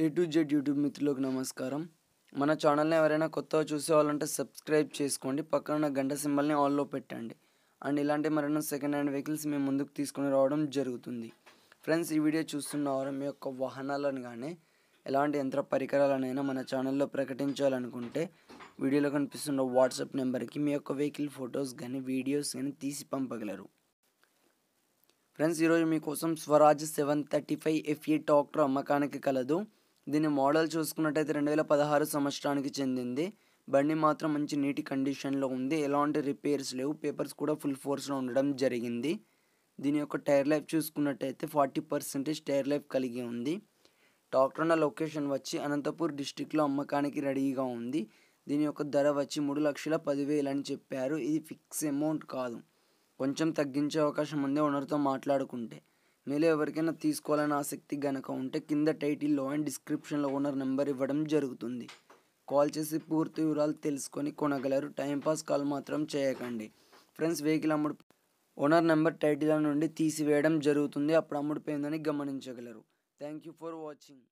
A to Z YouTube మిత్రులకు నమస్కారం మన ఛానల్ని ఎవరైనా కొత్తగా చూసేవాళ్ళంటే సబ్స్క్రైబ్ చేసుకోండి పక్కన ఉన్న గంట సింబల్ని ఆల్లో పెట్టండి అండ్ ఇలాంటి మరెన్నో సెకండ్ హ్యాండ్ వెహికల్స్ మేము ముందుకు తీసుకుని రావడం జరుగుతుంది ఫ్రెండ్స్ ఈ వీడియో చూస్తున్న వారు మీ యొక్క వాహనాలను కానీ ఎలాంటి యంత్ర పరికరాలనైనా మన ఛానల్లో ప్రకటించాలనుకుంటే వీడియోలో కనిపిస్తున్న వాట్సాప్ నెంబర్కి మీ యొక్క వెహికల్ ఫొటోస్ కానీ వీడియోస్ కానీ తీసి పంపగలరు ఫ్రెండ్స్ ఈరోజు మీకోసం Swaraj seven thirty five F E tractor అమ్మకానికి కలదు దీని మోడల్ చూసుకున్నట్టయితే రెండు వేల పదహారు సంవత్సరానికి చెందింది బండి మాత్రం మంచి నీటి కండిషన్లో ఉంది ఎలాంటి రిపేర్స్ లేవు పేపర్స్ కూడా ఫుల్ ఫోర్స్లో ఉండడం జరిగింది దీని యొక్క టైర్ లైఫ్ చూసుకున్నట్టయితే ఫార్టీ పర్సెంటేజ్ టైర్ లైఫ్ కలిగి ఉంది ఉన్న లొకేషన్ వచ్చి అనంతపూర్ డిస్టిక్లో అమ్మకానికి రెడీగా ఉంది దీని యొక్క ధర వచ్చి మూడు లక్షల పదివేలు అని చెప్పారు ఇది ఫిక్స్ అమౌంట్ కాదు కొంచెం తగ్గించే అవకాశం ఉంది ఓనర్తో మాట్లాడుకుంటే మీలో ఎవరికైనా తీసుకోవాలని ఆసక్తి గనక ఉంటే కింద టైటిల్లో అండ్ డిస్క్రిప్షన్లో ఓనర్ నెంబర్ ఇవ్వడం జరుగుతుంది కాల్ చేసి పూర్తి వివరాలు తెలుసుకొని కొనగలరు టైంపాస్ కాల్ మాత్రం చేయకండి ఫ్రెండ్స్ వెహికల్ అమ్ముడు ఓనర్ నెంబర్ టైటిల్ నుండి తీసివేయడం జరుగుతుంది అప్పుడు అమ్ముడిపోయిందని గమనించగలరు థ్యాంక్ యూ ఫర్ వాచింగ్